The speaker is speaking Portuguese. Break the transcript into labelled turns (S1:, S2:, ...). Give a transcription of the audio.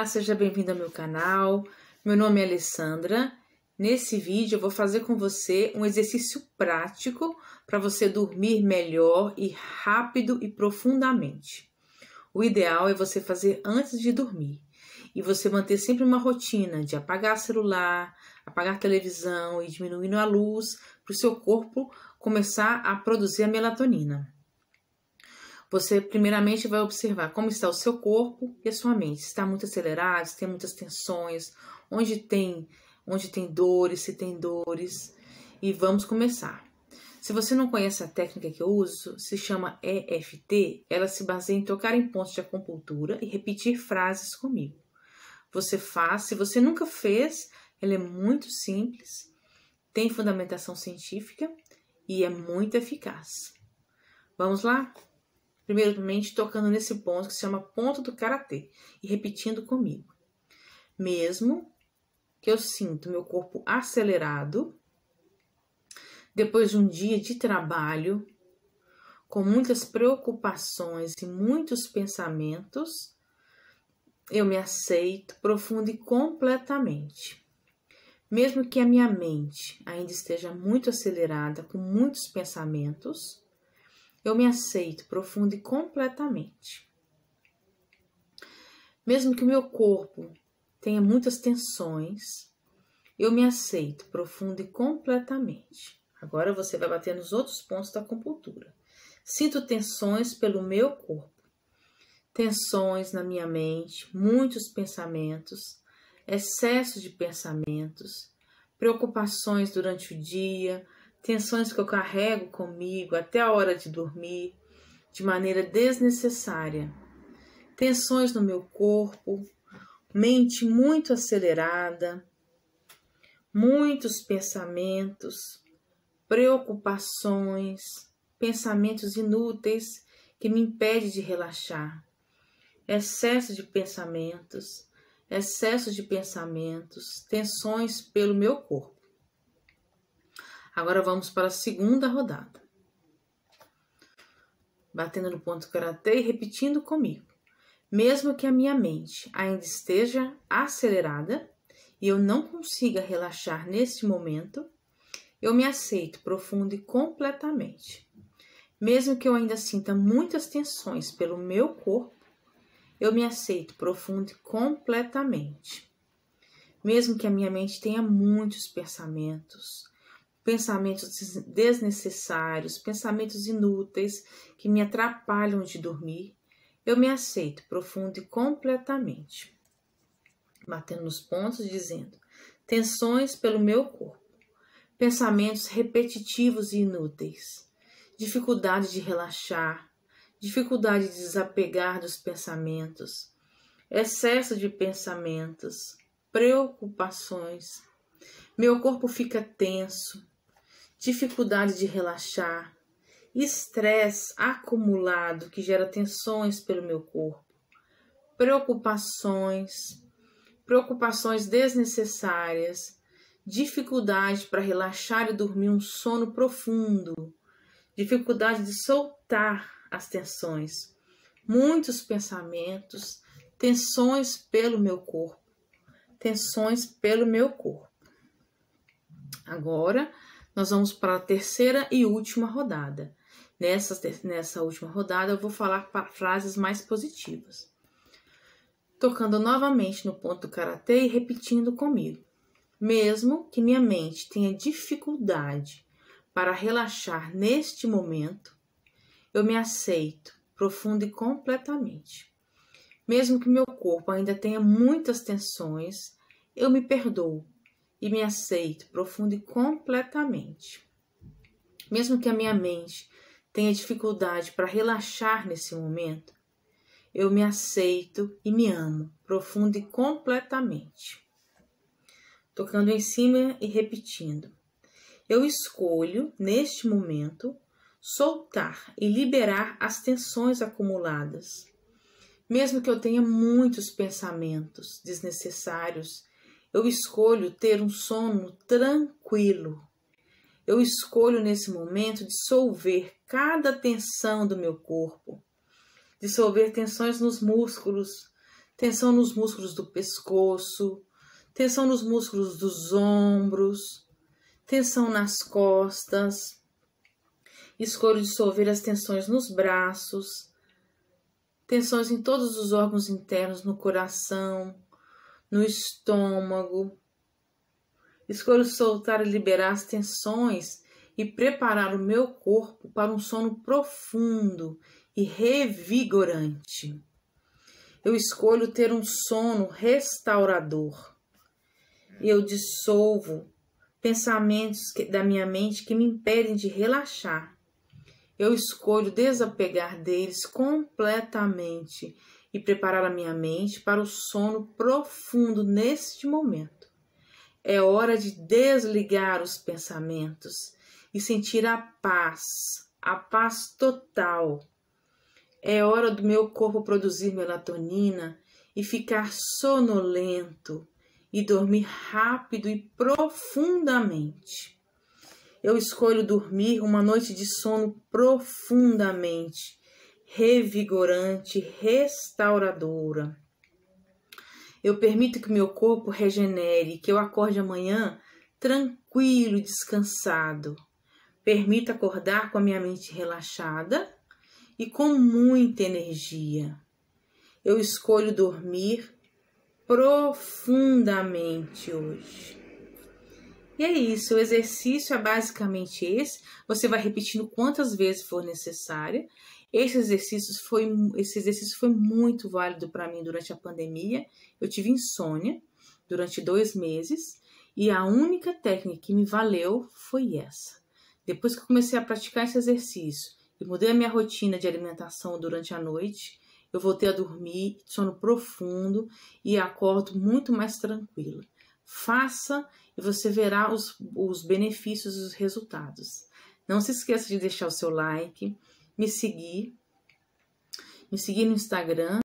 S1: Olá, seja bem-vindo ao meu canal. Meu nome é Alessandra. Nesse vídeo eu vou fazer com você um exercício prático para você dormir melhor e rápido e profundamente. O ideal é você fazer antes de dormir e você manter sempre uma rotina de apagar celular, apagar televisão e diminuindo a luz para o seu corpo começar a produzir a melatonina. Você, primeiramente, vai observar como está o seu corpo e a sua mente. Se está muito acelerado, se tem muitas tensões, onde tem, onde tem dores, se tem dores. E vamos começar. Se você não conhece a técnica que eu uso, se chama EFT. Ela se baseia em tocar em pontos de acupuntura e repetir frases comigo. Você faz, se você nunca fez, ela é muito simples, tem fundamentação científica e é muito eficaz. Vamos lá? primeiramente tocando nesse ponto que se chama ponto do karatê e repetindo comigo. Mesmo que eu sinto meu corpo acelerado, depois de um dia de trabalho, com muitas preocupações e muitos pensamentos, eu me aceito profundo e completamente. Mesmo que a minha mente ainda esteja muito acelerada, com muitos pensamentos, eu me aceito profundo e completamente. Mesmo que o meu corpo tenha muitas tensões, eu me aceito profundo e completamente. Agora você vai bater nos outros pontos da acupuntura. Sinto tensões pelo meu corpo, tensões na minha mente, muitos pensamentos, excesso de pensamentos, preocupações durante o dia, tensões que eu carrego comigo até a hora de dormir de maneira desnecessária, tensões no meu corpo, mente muito acelerada, muitos pensamentos, preocupações, pensamentos inúteis que me impedem de relaxar, excesso de pensamentos, excesso de pensamentos, tensões pelo meu corpo. Agora vamos para a segunda rodada. Batendo no ponto karatê e repetindo comigo. Mesmo que a minha mente ainda esteja acelerada e eu não consiga relaxar neste momento, eu me aceito profundo e completamente. Mesmo que eu ainda sinta muitas tensões pelo meu corpo, eu me aceito profundo e completamente. Mesmo que a minha mente tenha muitos pensamentos, pensamentos desnecessários, pensamentos inúteis que me atrapalham de dormir, eu me aceito profundo e completamente, batendo nos pontos dizendo: tensões pelo meu corpo, pensamentos repetitivos e inúteis, dificuldade de relaxar, dificuldade de desapegar dos pensamentos, excesso de pensamentos, preocupações. Meu corpo fica tenso, dificuldade de relaxar, estresse acumulado que gera tensões pelo meu corpo, preocupações, preocupações desnecessárias, dificuldade para relaxar e dormir um sono profundo, dificuldade de soltar as tensões, muitos pensamentos, tensões pelo meu corpo, tensões pelo meu corpo. Agora, nós vamos para a terceira e última rodada. Nessa, nessa última rodada, eu vou falar frases mais positivas. Tocando novamente no ponto do karatê e repetindo comigo. Mesmo que minha mente tenha dificuldade para relaxar neste momento, eu me aceito profundo e completamente. Mesmo que meu corpo ainda tenha muitas tensões, eu me perdoo e me aceito profundo e completamente. Mesmo que a minha mente tenha dificuldade para relaxar nesse momento, eu me aceito e me amo profundo e completamente. Tocando em cima e repetindo. Eu escolho, neste momento, soltar e liberar as tensões acumuladas. Mesmo que eu tenha muitos pensamentos desnecessários eu escolho ter um sono tranquilo. Eu escolho nesse momento dissolver cada tensão do meu corpo, dissolver tensões nos músculos, tensão nos músculos do pescoço, tensão nos músculos dos ombros, tensão nas costas. Escolho dissolver as tensões nos braços, tensões em todos os órgãos internos, no coração, no estômago. Escolho soltar e liberar as tensões e preparar o meu corpo para um sono profundo e revigorante. Eu escolho ter um sono restaurador. Eu dissolvo pensamentos que, da minha mente que me impedem de relaxar. Eu escolho desapegar deles completamente e preparar a minha mente para o sono profundo neste momento. É hora de desligar os pensamentos e sentir a paz, a paz total. É hora do meu corpo produzir melatonina e ficar sonolento e dormir rápido e profundamente. Eu escolho dormir uma noite de sono profundamente revigorante, restauradora. Eu permito que meu corpo regenere, que eu acorde amanhã tranquilo e descansado. Permito acordar com a minha mente relaxada e com muita energia. Eu escolho dormir profundamente hoje. E é isso, o exercício é basicamente esse. Você vai repetindo quantas vezes for necessária. Esse exercício foi, esse exercício foi muito válido para mim durante a pandemia. Eu tive insônia durante dois meses e a única técnica que me valeu foi essa. Depois que eu comecei a praticar esse exercício e mudei a minha rotina de alimentação durante a noite, eu voltei a dormir de sono profundo e acordo muito mais tranquila. Faça e você verá os, os benefícios e os resultados. Não se esqueça de deixar o seu like, me seguir, me seguir no Instagram,